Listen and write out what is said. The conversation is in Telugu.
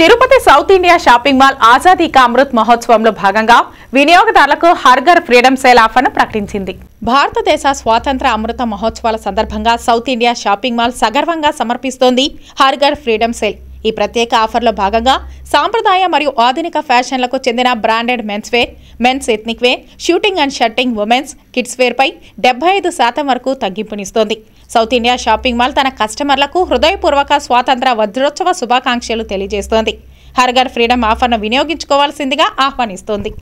Tirupati South India Shopping Mall Azadi ka Amrit మహోత్సవంలో భాగంగా వినియోగదారులకు హర్గర్ ఫ్రీడమ్ సేల్ ఆఫర్ను ప్రకటించింది భారతదేశ స్వాతంత్ర అమృత మహోత్సవాల సందర్భంగా సౌత్ ఇండియా షాపింగ్ మాల్ సగర్వంగా సమర్పిస్తోంది హర్గర్ ఫ్రీడమ్ సేల్ ఈ ప్రత్యేక ఆఫర్లో భాగంగా సాంప్రదాయ మరియు ఆధునిక ఫ్యాషన్లకు చెందిన branded men's wear men's ethnic wear suiting and shirting women's kids వేర్పై డెబ్బై ఐదు శాతం వరకు తగ్గింపునిస్తోంది సౌత్ ఇండియా షాపింగ్ మాల్ తన కస్టమర్లకు హృదయపూర్వక స్వాతంత్ర వజ్రోత్సవ శుభాకాంక్షలు తెలియజేస్తోంది హర్ఘర్ ఫ్రీడమ్ ఆఫర్ను వినియోగించుకోవాల్సిందిగా ఆహ్వానిస్తోంది